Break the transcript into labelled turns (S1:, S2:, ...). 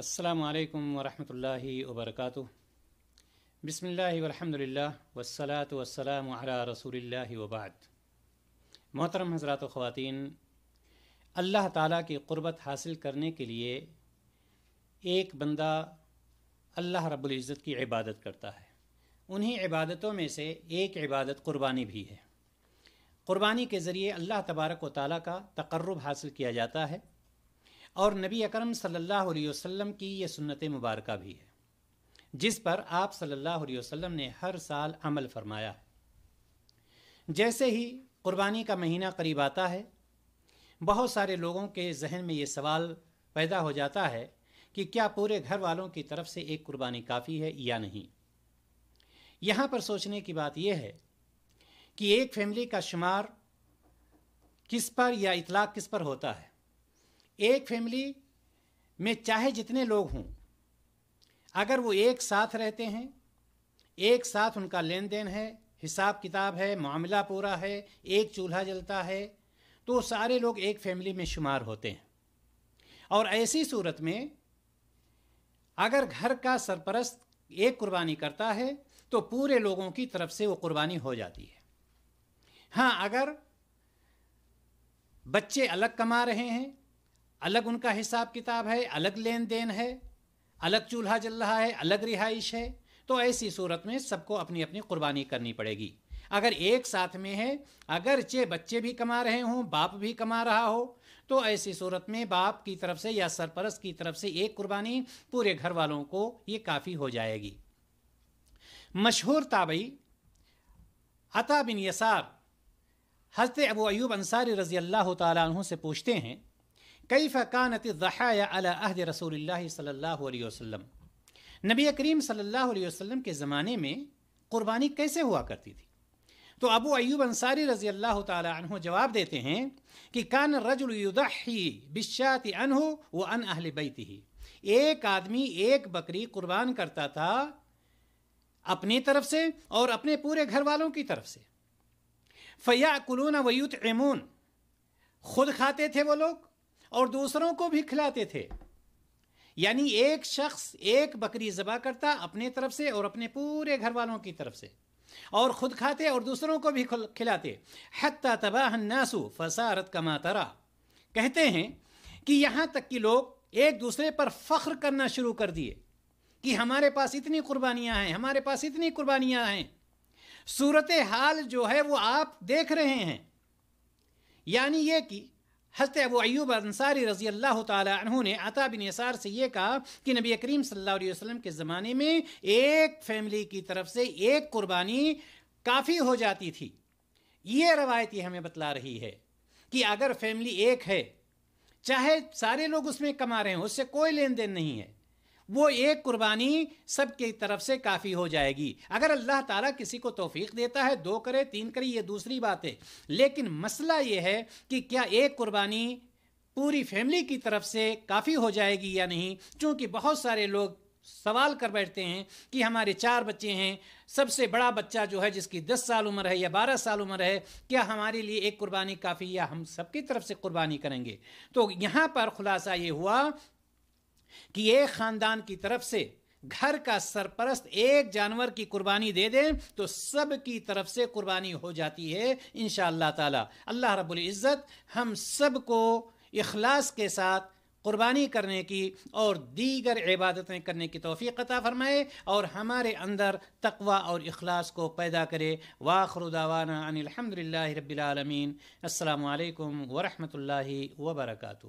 S1: असलकम वरहमल वबरक बसमिल्ल वसलात वसलाम रसूल वबाद मोहतरम हजरात ख़वान अल्लाह ताला की क़ुरबत हासिल करने के लिए एक बंदा अल्लाह रब्ज़त की इबादत करता है उन्हीं इबादतों में से एक इबादत क़ुरबानी भी है क़ुरबानी के ज़रिए अल्लाह तबारक व ताली का तकर्रब हासिल किया जाता है और नबी अकरम सल्लल्लाहु अलैहि वसल्लम की ये सुन्नत मुबारक भी है जिस पर आप सल्लल्लाहु अलैहि वसल्लम ने हर साल अमल फरमाया जैसे ही कुर्बानी का महीना करीब आता है बहुत सारे लोगों के जहन में ये सवाल पैदा हो जाता है कि क्या पूरे घर वालों की तरफ से एक कुर्बानी काफ़ी है या नहीं यहाँ पर सोचने की बात यह है कि एक फैमिली का शुमार किस पर या इतलाक़ किस पर होता है एक फैमिली में चाहे जितने लोग हों अगर वो एक साथ रहते हैं एक साथ उनका लेन देन है हिसाब किताब है मामला पूरा है एक चूल्हा जलता है तो सारे लोग एक फैमिली में शुमार होते हैं और ऐसी सूरत में अगर घर का सरपरस्त एक कुर्बानी करता है तो पूरे लोगों की तरफ से वो कुर्बानी हो जाती है हाँ अगर बच्चे अलग कमा रहे हैं अलग उनका हिसाब किताब है अलग लेन देन है अलग चूल्हा जल रहा है अलग रिहाइश है तो ऐसी सूरत में सबको अपनी अपनी कुर्बानी करनी पड़ेगी अगर एक साथ में है अगरचे बच्चे भी कमा रहे हों बाप भी कमा रहा हो तो ऐसी सूरत में बाप की तरफ से या सरपरस की तरफ से एक कुर्बानी पूरे घर वालों को ये काफ़ी हो जाएगी मशहूर ताबई अता बिन यसार हज़रत अबू अयूब अंसारी रज़ी अल्लाह तु से पूछते हैं कई फ़कानत ज़हाया अहद रसूल सल्ला नबी करीम सल्ला वसम के ज़माने में क़ुरबानी कैसे हुआ करती थी तो अबू अयूब अंसारी रज़ी अल्लाह तह जवाब देते हैं कि कान रजुलही बिशात हो व अन अहल बैती ही एक आदमी एक बकरी कुर्बान करता था अपनी तरफ से और अपने पूरे घर वालों की तरफ से फ़या कुलून वयूत एमून खुद खाते थे वो लोग और दूसरों को भी खिलाते थे यानी एक शख्स एक बकरी जबा करता अपने तरफ से और अपने पूरे घर वालों की तरफ से और खुद खाते और दूसरों को भी खिलाते हत्ता तबाह नासू फसारत कमा तरा कहते हैं कि यहाँ तक कि लोग एक दूसरे पर फख्र करना शुरू कर दिए कि हमारे पास इतनी कुर्बानियाँ हैं हमारे पास इतनी कुर्बानियाँ हैं सूरत हाल जो है वो आप देख रहे हैं यानी ये कि हज़रत अबू अयूब अंसारी रज़ी अल्लाह तहों ने अता बिन यसार से ये कहा कि नबी करीम सल्लल्लाहु वसल्लम के ज़माने में एक फैमिली की तरफ से एक कुर्बानी काफ़ी हो जाती थी ये रवायत ये हमें बतला रही है कि अगर फैमिली एक है चाहे सारे लोग उसमें कमा रहे हैं उससे कोई लेन देन नहीं है वो एक कुर्बानी सब की तरफ से काफ़ी हो जाएगी अगर अल्लाह ताला किसी को तोफ़ीक देता है दो करे तीन करे ये दूसरी बात है लेकिन मसला ये है कि क्या एक कुर्बानी पूरी फैमिली की तरफ से काफ़ी हो जाएगी या नहीं क्योंकि बहुत सारे लोग सवाल कर बैठते हैं कि हमारे चार बच्चे हैं सबसे बड़ा बच्चा जो है जिसकी दस साल उम्र है या बारह साल उम्र है क्या हमारे लिए एक कुर्बानी काफ़ी या हम सबकी तरफ से कुर्बानी करेंगे तो यहाँ पर खुलासा ये हुआ कि एक खानदान की तरफ से घर का सरपरस्त एक जानवर की कुर्बानी दे दें तो सब की तरफ से कुर्बानी हो जाती है इन ताला अल्लाह रब्बुल इज़्ज़त हम सब को इखलास के साथ कुर्बानी करने की और दीगर इबादतें करने की तोफ़ी अता फ़रमाए और हमारे अंदर तकवा और अखलास को पैदा करे वाखरुदावाना अनिलहमदिल्ला रबालमीन अल्लाम वरहमल वबरकू